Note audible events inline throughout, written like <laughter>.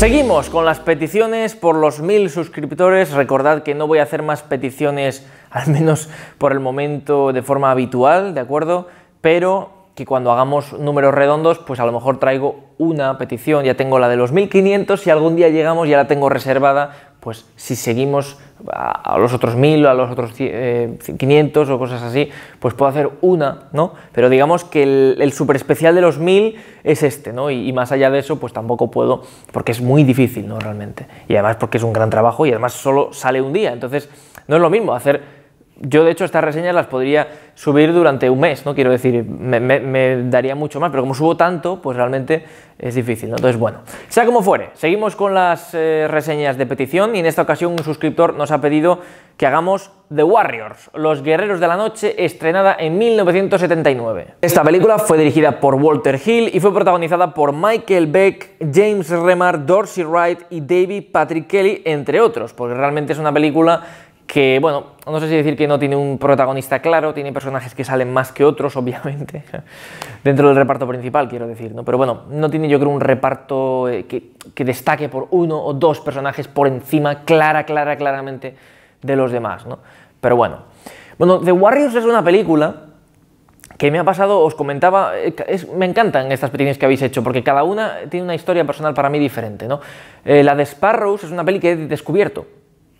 Seguimos con las peticiones por los mil suscriptores. Recordad que no voy a hacer más peticiones, <laughs> al menos por el momento, de forma habitual, ¿de acuerdo? Pero que cuando hagamos números redondos, pues a lo mejor traigo una petición. Ya tengo la de los 1500 si algún día llegamos ya la tengo reservada pues si seguimos a, los otros 1000 o a los otros 500 eh, o cosas así, pues puedo hacer una, ¿no? Pero digamos que el, el super especial de los 1000 es este, ¿no? Y, y, más allá de eso, pues tampoco puedo, porque es muy difícil, ¿no? Realmente. Y además porque es un gran trabajo y además solo sale un día. Entonces, no es lo mismo hacer yo de hecho estas reseñas las podría subir durante un mes, ¿no? Quiero decir, me, daría mucho más, pero como subo tanto, pues realmente es difícil, ¿no? Entonces, bueno, sea como fuere, seguimos con las eh, reseñas de petición y en esta ocasión un suscriptor nos ha pedido que hagamos The Warriors, Los Guerreros de la Noche, estrenada en 1979. Esta película fue dirigida por Walter Hill y fue protagonizada por Michael Beck, James Remar, Dorsey Wright y David Patrick Kelly, entre otros, porque realmente es una película que, bueno, no sé si decir que no tiene un protagonista claro, tiene personajes que salen más que otros, <laughs> obviamente, dentro del reparto principal, quiero decir, ¿no? Pero bueno, no tiene yo creo un reparto eh, que, destaque por uno o dos personajes por encima, clara, clara, claramente, de los demás, ¿no? Pero bueno. Bueno, The Warriors es una película que me ha pasado, os comentaba, eh, me encantan estas peticiones que habéis hecho, porque cada una tiene una historia personal para mí diferente, ¿no? Eh, la de Sparrows es una peli que he descubierto,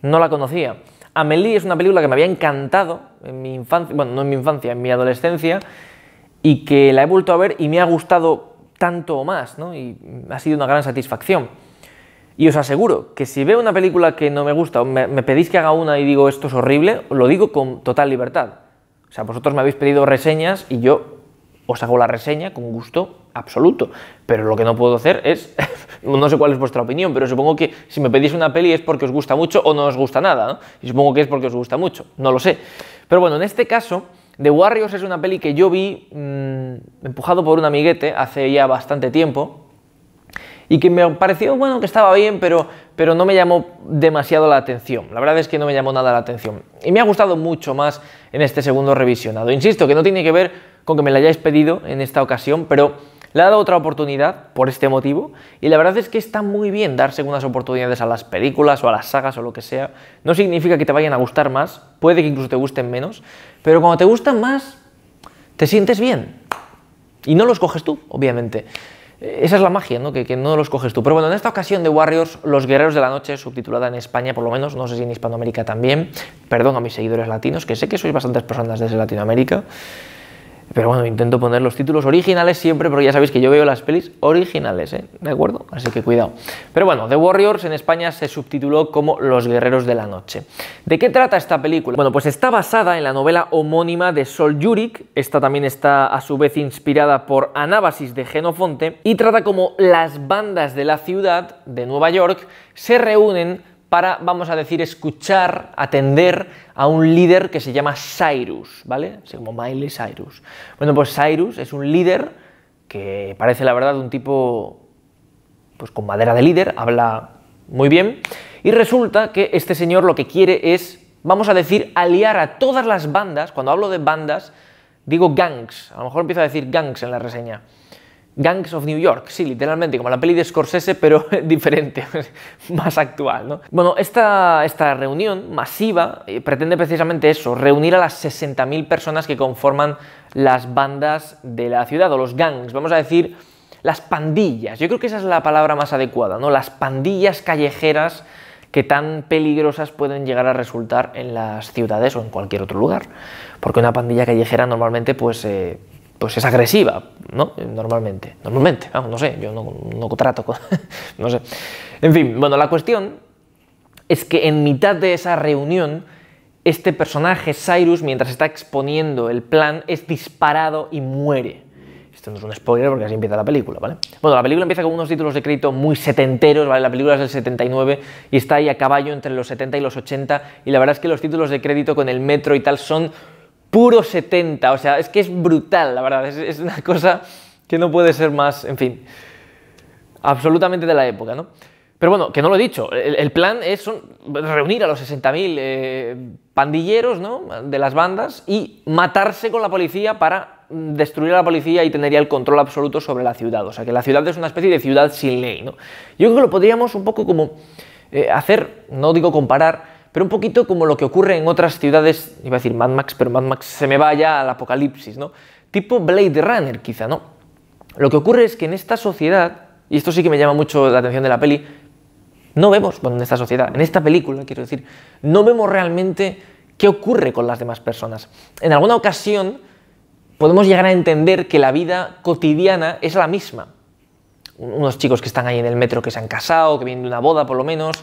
no la conocía. Amelie es una película que me había encantado en mi infancia, bueno, no en mi infancia, en mi adolescencia, y que la he vuelto a ver y me ha gustado tanto o más, ¿no? Y ha sido una gran satisfacción. Y os aseguro que si veo una película que no me gusta, o me, me pedís que haga una y digo esto es horrible, lo digo con total libertad. O sea, vosotros me habéis pedido reseñas y yo os hago la reseña con gusto absoluto. Pero lo que no puedo hacer es, <laughs> no sé cuál es vuestra opinión, pero supongo que si me pedís una peli es porque os gusta mucho o no os gusta nada, ¿no? Y supongo que es porque os gusta mucho, no lo sé. Pero bueno, en este caso, The Warriors es una peli que yo vi mm, empujado por un amiguete hace ya bastante tiempo y que me pareció, bueno, que estaba bien, pero, pero no me llamó demasiado la atención. La verdad es que no me llamó nada la atención. Y me ha gustado mucho más en este segundo revisionado. Insisto, que no tiene que ver con que me la hayáis pedido en esta ocasión, pero le ha dado otra oportunidad por este motivo y la verdad es que está muy bien dar segundas oportunidades a las películas o a las sagas o lo que sea. No significa que te vayan a gustar más, puede que incluso te gusten menos, pero cuando te gustan más, te sientes bien. Y no los coges tú, obviamente. Eh, esa es la magia, ¿no? Que, que, no los coges tú. Pero bueno, en esta ocasión de Warriors, Los Guerreros de la Noche, subtitulada en España por lo menos, no sé si en Hispanoamérica también, perdón a mis seguidores latinos, que sé que sois bastantes personas desde Latinoamérica, pero bueno, intento poner los títulos originales siempre, porque ya sabéis que yo veo las pelis originales, ¿eh? ¿De acuerdo? Así que cuidado. Pero bueno, The Warriors en España se subtituló como Los Guerreros de la Noche. ¿De qué trata esta película? Bueno, pues está basada en la novela homónima de Sol Yurik. Esta también está a su vez inspirada por Anábasis de Genofonte y trata como las bandas de la ciudad de Nueva York se reúnen para, vamos a decir, escuchar, atender a un líder que se llama Cyrus, ¿vale? Se como Miley Cyrus. Bueno, pues Cyrus es un líder que parece, la verdad, un tipo pues con madera de líder, habla muy bien, y resulta que este señor lo que quiere es, vamos a decir, aliar a todas las bandas, cuando hablo de bandas, digo gangs, a lo mejor empiezo a decir gangs en la reseña, Gangs of New York, sí, literalmente, como la peli de Scorsese, pero <laughs> diferente, <laughs> más actual, ¿no? Bueno, esta, esta reunión masiva eh, pretende precisamente eso, reunir a las 60.000 personas que conforman las bandas de la ciudad, o los gangs, vamos a decir, las pandillas, yo creo que esa es la palabra más adecuada, ¿no? Las pandillas callejeras que tan peligrosas pueden llegar a resultar en las ciudades o en cualquier otro lugar. Porque una pandilla callejera normalmente pues eh, pues es agresiva, ¿no? Normalmente, normalmente, no sé, yo no, no trato con, <laughs> no sé. En fin, bueno, la cuestión es que en mitad de esa reunión, este personaje, Cyrus, mientras está exponiendo el plan, es disparado y muere. Esto no es un spoiler porque así empieza la película, ¿vale? Bueno, la película empieza con unos títulos de crédito muy setenteros, ¿vale? La película es del 79 y está ahí a caballo entre los 70 y los 80 y la verdad es que los títulos de crédito con el metro y tal son puro 70, o sea, es que es brutal, la verdad, es, una cosa que no puede ser más, en fin, absolutamente de la época, ¿no? Pero bueno, que no lo he dicho, el, plan es reunir a los 60.000 eh, pandilleros ¿no? de las bandas y matarse con la policía para destruir a la policía y tener el control absoluto sobre la ciudad. O sea, que la ciudad es una especie de ciudad sin ley. ¿no? Yo creo que lo podríamos un poco como eh, hacer, no digo comparar, pero un poquito como lo que ocurre en otras ciudades, iba a decir Mad Max, pero Mad Max se me va ya al apocalipsis, ¿no? Tipo Blade Runner, quizá, ¿no? Lo que ocurre es que en esta sociedad, y esto sí que me llama mucho la atención de la peli, no vemos, bueno, en esta sociedad, en esta película, quiero decir, no vemos realmente qué ocurre con las demás personas. En alguna ocasión podemos llegar a entender que la vida cotidiana es la misma. Unos chicos que están ahí en el metro que se han casado, que vienen de una boda por lo menos,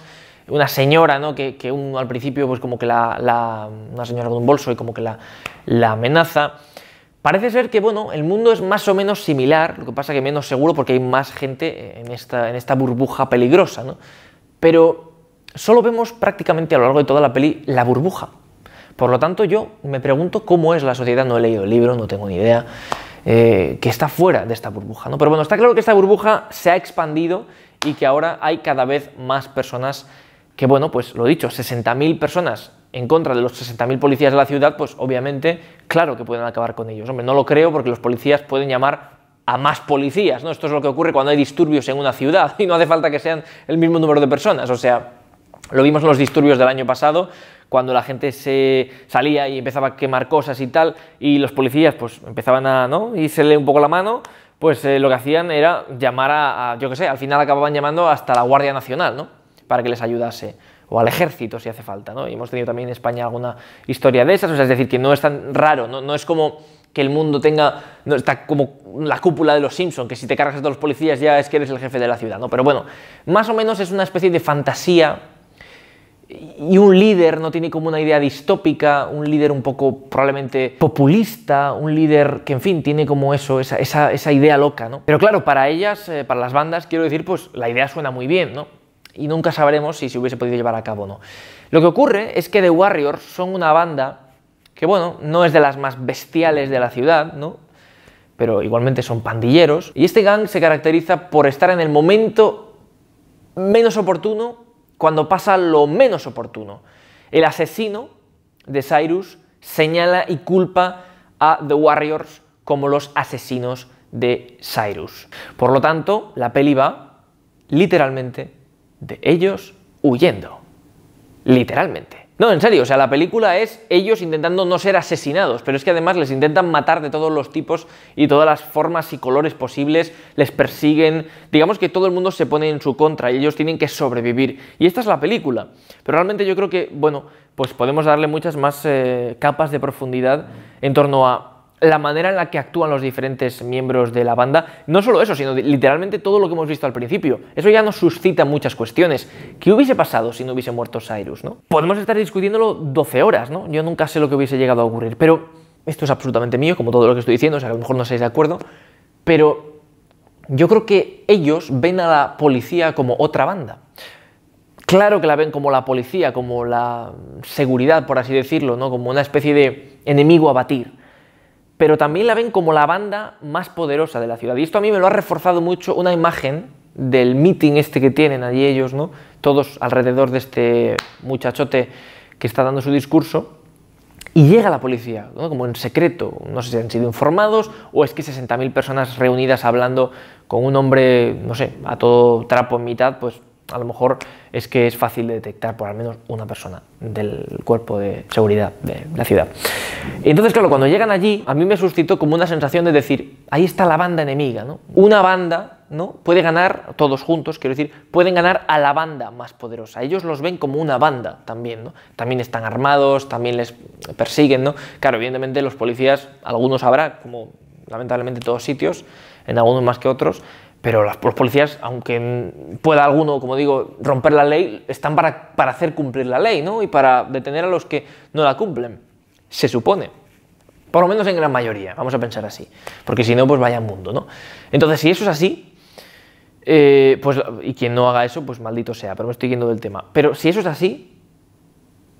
una señora, ¿no? Que, al principio, pues como que la, Una señora con un bolso y como que la, la amenaza. Parece ser que, bueno, el mundo es más o menos similar, lo que pasa que menos seguro porque hay más gente en esta, en esta burbuja peligrosa, ¿no? Pero solo vemos prácticamente a lo largo de toda la peli la burbuja. Por lo tanto, yo me pregunto cómo es la sociedad, no he leído el libro, no tengo ni idea, eh, que está fuera de esta burbuja, ¿no? Pero bueno, está claro que esta burbuja se ha expandido y que ahora hay cada vez más personas que bueno, pues lo he dicho, 60.000 personas en contra de los 60.000 policías de la ciudad, pues obviamente, claro que pueden acabar con ellos. Hombre, no lo creo porque los policías pueden llamar a más policías, ¿no? Esto es lo que ocurre cuando hay disturbios en una ciudad <laughs> y no hace falta que sean el mismo número de personas, o sea, lo vimos en los disturbios del año pasado, cuando la gente se salía y empezaba a quemar cosas y tal, y los policías pues empezaban a, ¿no? Y se un poco la mano, pues eh, lo que hacían era llamar a, a yo qué sé, al final acababan llamando hasta la Guardia Nacional, ¿no? para que les ayudase, o al ejército si hace falta. ¿no? Y hemos tenido también en España alguna historia de esas, o sea, es decir, que no es tan raro, no, es como que el mundo tenga, no, está como la cúpula de los Simpson, que si te cargas a todos los policías ya es que eres el jefe de la ciudad, ¿no? Pero bueno, más o menos es una especie de fantasía y un líder no tiene como una idea distópica, un líder un poco probablemente populista, un líder que en fin tiene como eso, esa, idea loca, ¿no? Pero claro, para ellas, eh, para las bandas, quiero decir, pues la idea suena muy bien, ¿no? y nunca sabremos si se hubiese podido llevar a cabo o no. Lo que ocurre es que The Warriors son una banda que, bueno, no es de las más bestiales de la ciudad, ¿no? Pero igualmente son pandilleros. Y este gang se caracteriza por estar en el momento menos oportuno cuando pasa lo menos oportuno. El asesino de Cyrus señala y culpa a The Warriors como los asesinos de Cyrus. Por lo tanto, la peli va literalmente de ellos huyendo. Literalmente. No, en serio, o sea, la película es ellos intentando no ser asesinados, pero es que además les intentan matar de todos los tipos y todas las formas y colores posibles, les persiguen, digamos que todo el mundo se pone en su contra y ellos tienen que sobrevivir. Y esta es la película, pero realmente yo creo que, bueno, pues podemos darle muchas más eh, capas de profundidad en torno a la manera en la que actúan los diferentes miembros de la banda. No solo eso, sino literalmente todo lo que hemos visto al principio. Eso ya nos suscita muchas cuestiones. ¿Qué hubiese pasado si no hubiese muerto Cyrus, no? Podemos estar discutiéndolo 12 horas, ¿no? Yo nunca sé lo que hubiese llegado a ocurrir, pero esto es absolutamente mío, como todo lo que estoy diciendo, o sea, a lo mejor no estáis de acuerdo, pero yo creo que ellos ven a la policía como otra banda. Claro que la ven como la policía, como la seguridad, por así decirlo, ¿no? Como una especie de enemigo a batir pero también la ven como la banda más poderosa de la ciudad. Y esto a mí me lo ha reforzado mucho una imagen del meeting este que tienen allí ellos, ¿no? Todos alrededor de este muchachote que está dando su discurso. Y llega la policía, como en secreto, no sé si han sido informados o es que 60.000 personas reunidas hablando con un hombre, no sé, a todo trapo en mitad, pues a lo mejor es que es fácil de detectar por al menos una persona del cuerpo de seguridad de la ciudad. entonces, claro, cuando llegan allí, a mí me suscitó como una sensación de decir, ahí está la banda enemiga, ¿no? Una banda, ¿no? Puede ganar, todos juntos, quiero decir, pueden ganar a la banda más poderosa. Ellos los ven como una banda también, ¿no? También están armados, también les persiguen, ¿no? Claro, evidentemente los policías, algunos habrá, como lamentablemente en todos sitios, en algunos más que otros, pero las, los policías, aunque pueda alguno, como digo, romper la ley, están para, para hacer cumplir la ley, ¿no? Y para detener a los que no la cumplen, se supone. Por lo menos en gran mayoría, vamos a pensar así. Porque si no, pues vaya mundo, ¿no? Entonces, si eso es así, eh, pues, y quien no haga eso, pues maldito sea, pero me estoy yendo del tema. Pero si eso es así,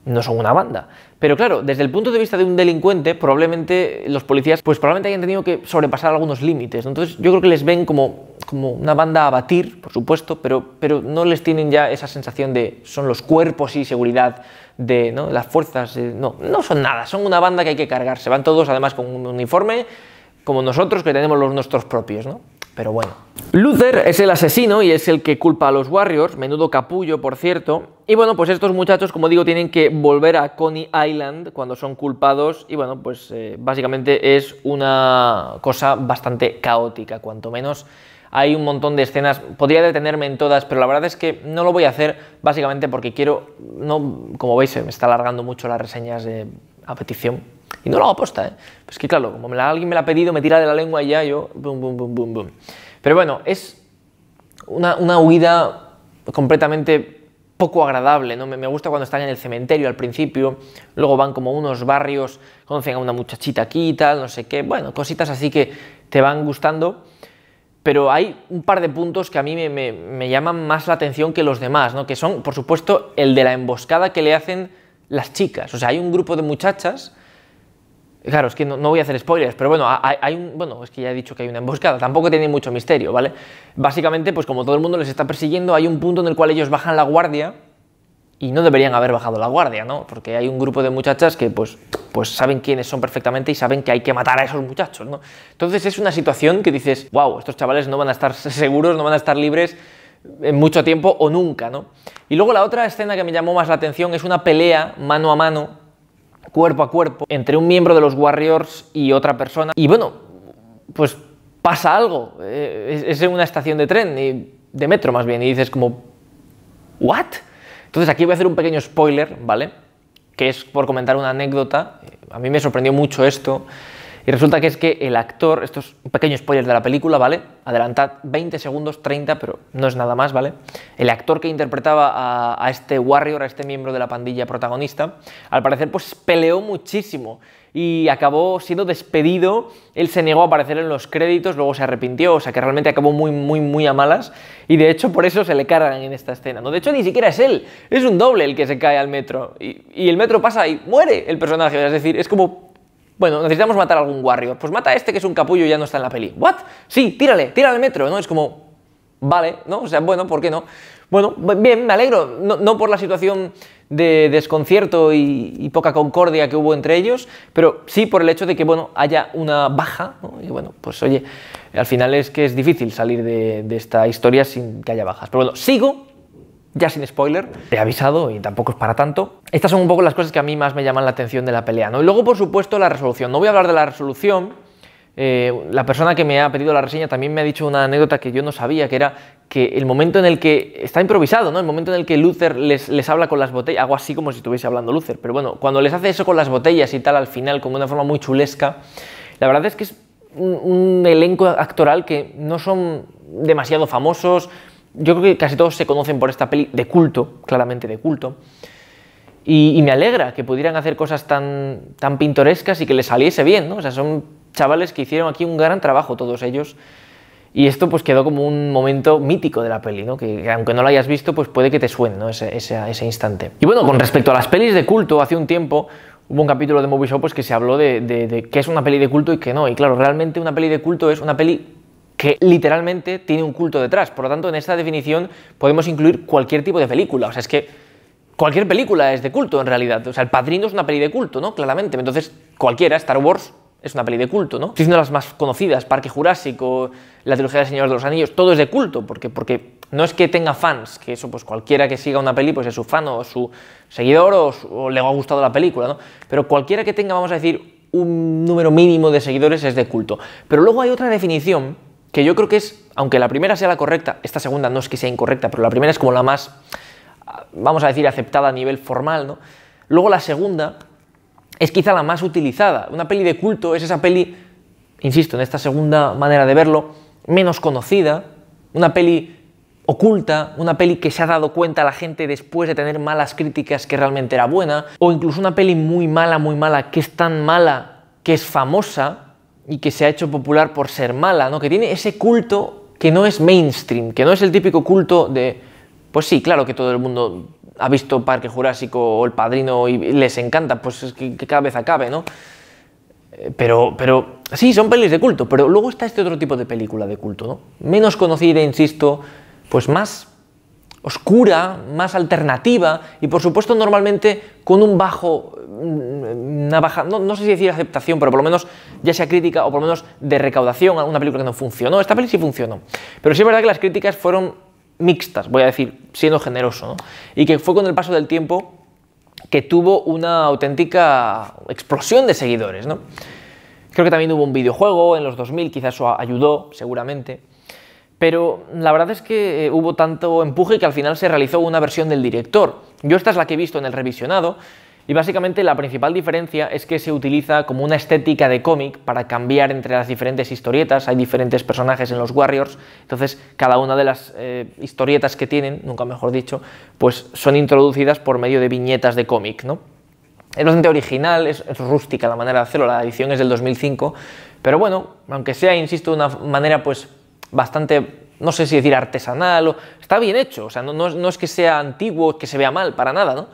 no son una banda. Pero claro, desde el punto de vista de un delincuente, probablemente los policías, pues probablemente hayan tenido que sobrepasar algunos límites. Entonces, yo creo que les ven como como una banda a batir, por supuesto, pero, pero no les tienen ya esa sensación de son los cuerpos y seguridad de las fuerzas. no, no son nada, son una banda que hay que cargarse. Van todos además con un uniforme como nosotros que tenemos los nuestros propios, ¿no? Pero bueno. Luther es el asesino y es el que culpa a los Warriors, menudo capullo, por cierto. Y bueno, pues estos muchachos, como digo, tienen que volver a Coney Island cuando son culpados. Y bueno, pues eh, básicamente es una cosa bastante caótica, cuanto menos hay un montón de escenas, podría detenerme en todas, pero la verdad es que no lo voy a hacer básicamente porque quiero, no, como veis me está alargando mucho las reseñas a petición, y no lo hago aposta, ¿eh? Pues que claro, como alguien me la ha pedido, me tira de la lengua y ya yo, boom, boom, boom, boom, boom. Pero bueno, es una, huida completamente poco agradable, ¿no? Me, gusta cuando están en el cementerio al principio, luego van como unos barrios, conocen a una muchachita aquí y tal, no sé qué, bueno, cositas así que te van gustando, pero hay un par de puntos que a mí me, llaman más la atención que los demás, ¿no? que son, por supuesto, el de la emboscada que le hacen las chicas. O sea, hay un grupo de muchachas, claro, es que no, voy a hacer spoilers, pero bueno, hay, un, bueno, es que ya he dicho que hay una emboscada, tampoco tiene mucho misterio, ¿vale? Básicamente, pues como todo el mundo les está persiguiendo, hay un punto en el cual ellos bajan la guardia y no deberían haber bajado la guardia, ¿no? Porque hay un grupo de muchachas que pues, pues saben quiénes son perfectamente y saben que hay que matar a esos muchachos, ¿no? Entonces es una situación que dices, wow, estos chavales no van a estar <laughs> seguros, no van a estar libres en mucho tiempo o nunca, ¿no? Y luego la otra escena que me llamó más la atención es una pelea mano a mano, cuerpo a cuerpo, entre un miembro de los Warriors y otra persona. Y bueno, pues pasa algo, eh, es, en una estación de tren, y, eh, de metro más bien, y dices como, ¿what? Entonces aquí voy a hacer un pequeño spoiler, ¿vale? Que es por comentar una anécdota. A mí me sorprendió mucho esto. Y resulta que es que el actor, esto es un pequeño spoiler de la película, ¿vale? Adelantad 20 segundos, 30, pero no es nada más, ¿vale? El actor que interpretaba a, a este Warrior, a este miembro de la pandilla protagonista, al parecer pues peleó muchísimo y acabó siendo despedido. Él se negó a aparecer en los créditos, luego se arrepintió, o sea que realmente acabó muy, muy, muy a malas. Y de hecho por eso se le cargan en esta escena. ¿no? De hecho ni siquiera es él, es un doble el que se cae al metro. Y, el metro pasa y muere el personaje. Es decir, es como... Bueno, necesitamos matar a algún warrior. Pues mata a este que es un capullo y ya no está en la peli. ¿What? Sí, tírale, tírale al metro, ¿no? Es como... Vale, ¿no? O sea, bueno, ¿por qué no? Bueno, bien, me alegro. No, no por la situación de desconcierto y, poca concordia que hubo entre ellos, pero sí por el hecho de que bueno, haya una baja, y bueno, pues oye, al final es que es difícil salir de, esta historia sin que haya bajas. Pero bueno, sigo ya sin spoiler, he avisado y tampoco es para tanto. Estas son un poco las cosas que a mí más me llaman la atención de la pelea, ¿no? Y luego, por supuesto, la resolución. No voy a hablar de la resolución. Eh, la persona que me ha pedido la reseña también me ha dicho una anécdota que yo no sabía, que era que el momento en el que está improvisado, ¿no? El momento en el que Luther les, les, habla con las botellas, algo así como si estuviese hablando Luther, pero bueno, cuando les hace eso con las botellas y tal al final, como una forma muy chulesca, la verdad es que es un, elenco actoral que no son demasiado famosos, yo creo que casi todos se conocen por esta peli de culto, claramente de culto, y, me alegra que pudieran hacer cosas tan, tan pintorescas y que les saliese bien, ¿no? O sea, son chavales que hicieron aquí un gran trabajo todos ellos, y esto pues quedó como un momento mítico de la peli, ¿no? Que, aunque no lo hayas visto, pues puede que te suene, ¿no? Ese, instante. Y bueno, con respecto a las pelis de culto, hace un tiempo hubo un capítulo de Movie pues, que se habló de, de, qué es una peli de culto y qué no. Y claro, realmente una peli de culto es una peli que literalmente tiene un culto detrás. Por lo tanto, en esta definición podemos incluir cualquier tipo de película. O sea, es que cualquier película es de culto en realidad. O sea, El Padrino es una peli de culto, ¿no? Claramente. Entonces, cualquiera, Star Wars es una peli de culto, ¿no? Estoy las más conocidas, Parque Jurásico, la trilogía del Señor de los Anillos, todo es de culto, porque, porque no es que tenga fans, que eso pues cualquiera que siga una peli pues es su fan o su seguidor o, o le ha gustado la película, ¿no? Pero cualquiera que tenga, vamos a decir, un número mínimo de seguidores es de culto. Pero luego hay otra definición que yo creo que es, aunque la primera sea la correcta, esta segunda no es que sea incorrecta, pero la primera es como la más, ah, vamos a decir, aceptada a nivel formal, ¿no? Luego la segunda es quizá la más utilizada. Una peli de culto es esa peli, insisto, en esta segunda manera de verlo, menos conocida, una peli oculta, una peli que se ha dado cuenta la gente después de tener malas críticas que realmente era buena, o incluso una peli muy mala, muy mala, que es tan mala que es famosa y que se ha hecho popular por ser mala, ¿no? Que tiene ese culto que no es mainstream, que no es el típico culto de, pues sí, claro que todo el mundo ha visto Parque Jurásico o El Padrino y les encanta, pues es que, cada vez acabe, ¿no? Eh, pero, pero sí, son pelis de culto, pero luego está este otro tipo de película de culto, ¿no? Menos conocida, insisto, pues más oscura, más alternativa y por supuesto normalmente con un bajo, mm, una baja, no, sé si decir aceptación, pero por lo menos ya sea crítica o por lo menos de recaudación a una película que no funcionó. Esta película sí funcionó, pero sí es verdad que las críticas fueron mixtas, voy a decir, siendo generoso, y que fue con el paso del tiempo que tuvo una auténtica explosión de seguidores. ¿no? Creo que también hubo un videojuego en los 2000, quizás eso ayudó, seguramente. Pero la verdad es que eh, hubo tanto empuje que al final se realizó una versión del director. Yo esta es la que he visto en el revisionado, y básicamente la principal diferencia es que se utiliza como una estética de cómic para cambiar entre las diferentes historietas. Hay diferentes personajes en los Warriors, entonces cada una de las eh, historietas que tienen, nunca mejor dicho, pues son introducidas por medio de viñetas de cómic, ¿no? Es bastante original, es, rústica la manera de hacerlo, la edición es del 2005, pero bueno, aunque sea, insisto, una manera pues bastante, no sé si decir artesanal, o, está bien hecho, o sea, no, no, es que sea antiguo, que se vea mal, para nada, ¿no?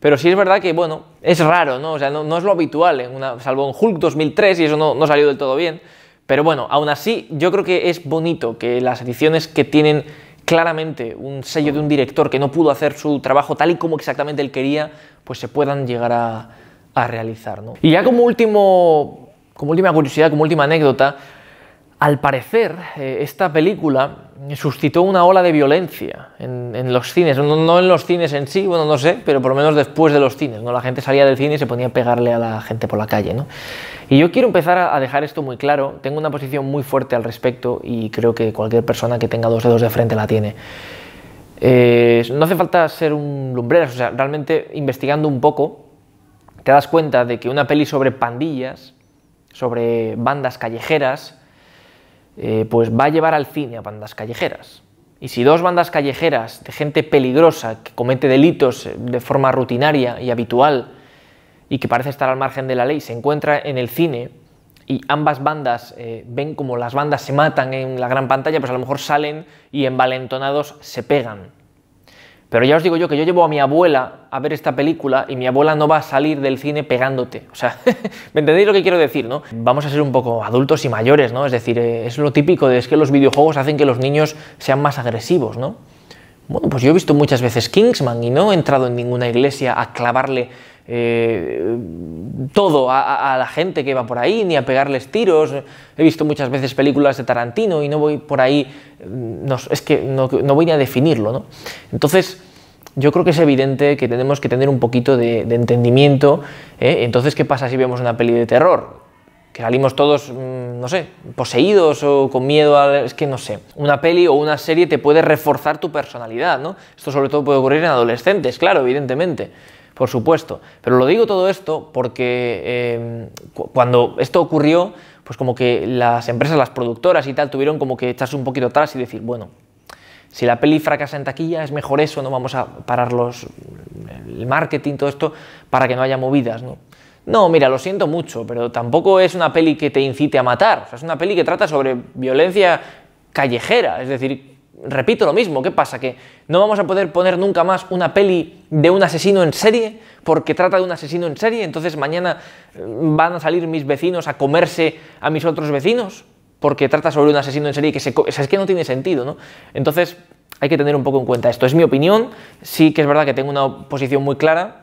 Pero sí es verdad que, bueno, es raro, ¿no? O sea, no, es lo habitual, en una, salvo en Hulk 2003 y eso no, no salió del todo bien. Pero bueno, aún así yo creo que es bonito que las ediciones que tienen claramente un sello de un director que no pudo hacer su trabajo tal y como exactamente él quería, pues se puedan llegar a, a realizar. ¿no? Y ya como último, como última curiosidad, como última anécdota, al parecer, eh, esta película suscitó una ola de violencia en, los cines, no, en los cines en sí, bueno, no sé, pero por lo menos después de los cines, ¿no? La gente salía del cine y se ponía a pegarle a la gente por la calle, Y yo quiero empezar a, dejar esto muy claro, tengo una posición muy fuerte al respecto y creo que cualquier persona que tenga dos dedos de frente la tiene. Eh, no hace falta ser un lumbreras, o sea, realmente investigando un poco, te das cuenta de que una peli sobre pandillas, sobre bandas callejeras, eh, pues va a llevar al cine a bandas callejeras. Y si dos bandas callejeras de gente peligrosa que comete delitos eh, de forma rutinaria y habitual y que parece estar al margen de la ley se encuentra en el cine y ambas bandas eh, ven como las bandas se matan en la gran pantalla, pues a lo mejor salen y envalentonados se pegan. Pero ya os digo yo que yo llevo a mi abuela a ver esta película y mi abuela no va a salir del cine pegándote. O sea, <laughs> ¿me entendéis lo que quiero decir, no? Vamos a ser un poco adultos y mayores, ¿no? Es decir, eh, es lo típico de es que los videojuegos hacen que los niños sean más agresivos, ¿no? Bueno, pues yo he visto muchas veces Kingsman y no he entrado en ninguna iglesia a clavarle eh, todo a, la gente que va por ahí, ni a pegarles tiros. He visto muchas veces películas de Tarantino y no voy por ahí, mm, es que no, voy a definirlo. Entonces, yo creo que es evidente que tenemos que tener un poquito de, entendimiento. ¿eh? Entonces, ¿qué pasa si vemos una peli de terror? Que salimos todos, mm, no sé, poseídos o con miedo a... Es que no sé. Una peli o una serie te puede reforzar tu personalidad, ¿no? Esto sobre todo puede ocurrir en adolescentes, claro, evidentemente por supuesto. Pero lo digo todo esto porque em, cuando esto ocurrió, pues como que las empresas, las productoras y tal, tuvieron como que echarse un poquito atrás y decir, bueno, si la peli fracasa en taquilla, es mejor eso, no vamos a parar los, el marketing, todo esto, para que no haya movidas, ¿no? No, mira, lo siento mucho, pero tampoco es una peli que te incite a matar. O sea, es una peli que trata sobre violencia callejera, es decir, repito lo mismo, ¿qué pasa? ¿Que no vamos a poder poner nunca más una peli de un asesino en serie porque trata de un asesino en serie? Entonces mañana mm, van a salir mis vecinos a comerse a mis otros vecinos porque trata sobre un asesino en serie que es que no tiene sentido, ¿no? Entonces hay que tener un poco en cuenta esto. Es mi opinión, sí que es verdad que tengo una posición muy clara,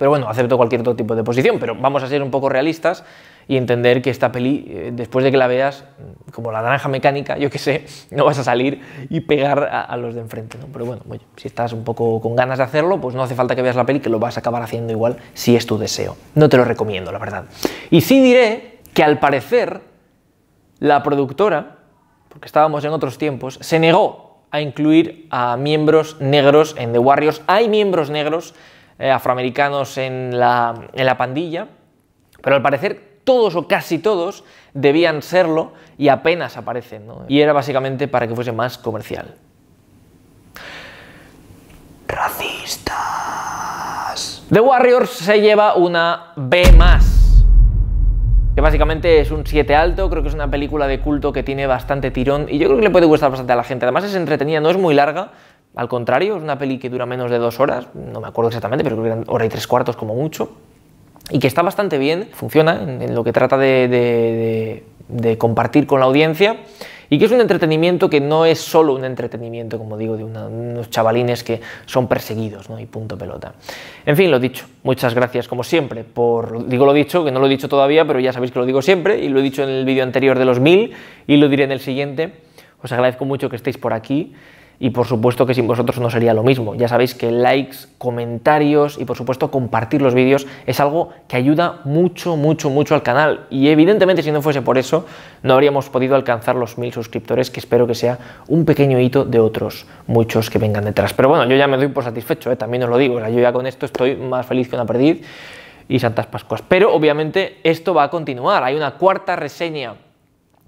pero bueno, acepto cualquier otro tipo de posición, pero vamos a ser un poco realistas y entender que esta peli, eh, después de que la veas, mm, como la naranja mecánica, yo qué sé, <laughs> no vas a salir y pegar a, los de enfrente, ¿no? Pero bueno, si estás un poco con ganas de hacerlo, pues no hace falta que veas la peli, que lo vas a acabar haciendo igual si es tu deseo. No te lo recomiendo, la verdad. Y sí diré que al parecer la productora, porque estábamos en otros tiempos, se negó a incluir a miembros negros en The Warriors. Hay miembros negros eh, afroamericanos en la, pandilla, pero al parecer todos o casi todos debían serlo y apenas aparecen. Y era básicamente para que fuese más comercial. Racistas. The Warriors se lleva una B más. Que básicamente es un 7 alto, creo que es una película de culto que tiene bastante tirón y yo creo que le puede gustar bastante a la gente. Además es entretenida, no es muy larga, al contrario, es una peli que dura menos de dos horas, no me acuerdo exactamente, pero creo que eran hora y tres cuartos como mucho, y que está bastante bien, funciona en, lo que trata de, compartir con la audiencia, y que es un entretenimiento que no es solo un entretenimiento, como digo, de unos chavalines que son perseguidos, ¿no? y punto pelota. En fin, lo dicho, muchas gracias como siempre por, digo lo dicho, que no lo he dicho todavía, pero ya sabéis que lo digo siempre, y lo he dicho en el vídeo anterior de los mil, y lo diré en el siguiente. Os agradezco mucho que estéis por aquí y por supuesto que sin vosotros no sería lo mismo. Ya sabéis que likes, comentarios y por supuesto compartir los vídeos es algo que ayuda mucho, mucho, mucho al canal y evidentemente si no fuese por eso no habríamos podido alcanzar los mil suscriptores que espero que sea un pequeño hito de otros muchos que vengan detrás. Pero bueno, yo ya me doy por satisfecho, ¿eh? también os lo digo, yo ya con esto estoy más feliz que una perdiz y Santas Pascuas. Pero obviamente esto va a continuar, hay una cuarta reseña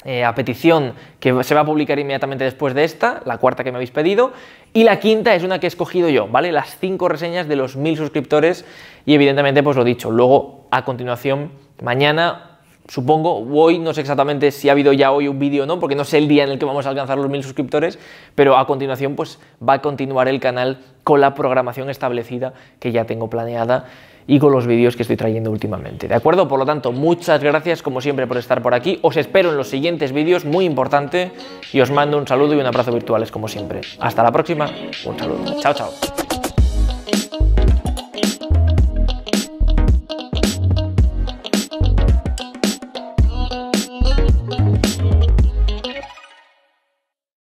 eh, a petición que se va a publicar inmediatamente después de esta, la cuarta que me habéis pedido, y la quinta es una que he escogido yo, ¿vale? Las cinco reseñas de los mil suscriptores y evidentemente pues lo dicho, luego a continuación, mañana, supongo, hoy, no sé exactamente si ha habido ya hoy un vídeo o no, porque no sé el día en el que vamos a alcanzar los mil suscriptores, pero a continuación pues va a continuar el canal con la programación establecida que ya tengo planeada y con los vídeos que estoy trayendo últimamente. ¿De acuerdo? Por lo tanto, muchas gracias como siempre por estar por aquí. Os espero en los siguientes vídeos, muy importante, y os mando un saludo y un abrazo virtuales como siempre. Hasta la próxima, un saludo. Chao, chao.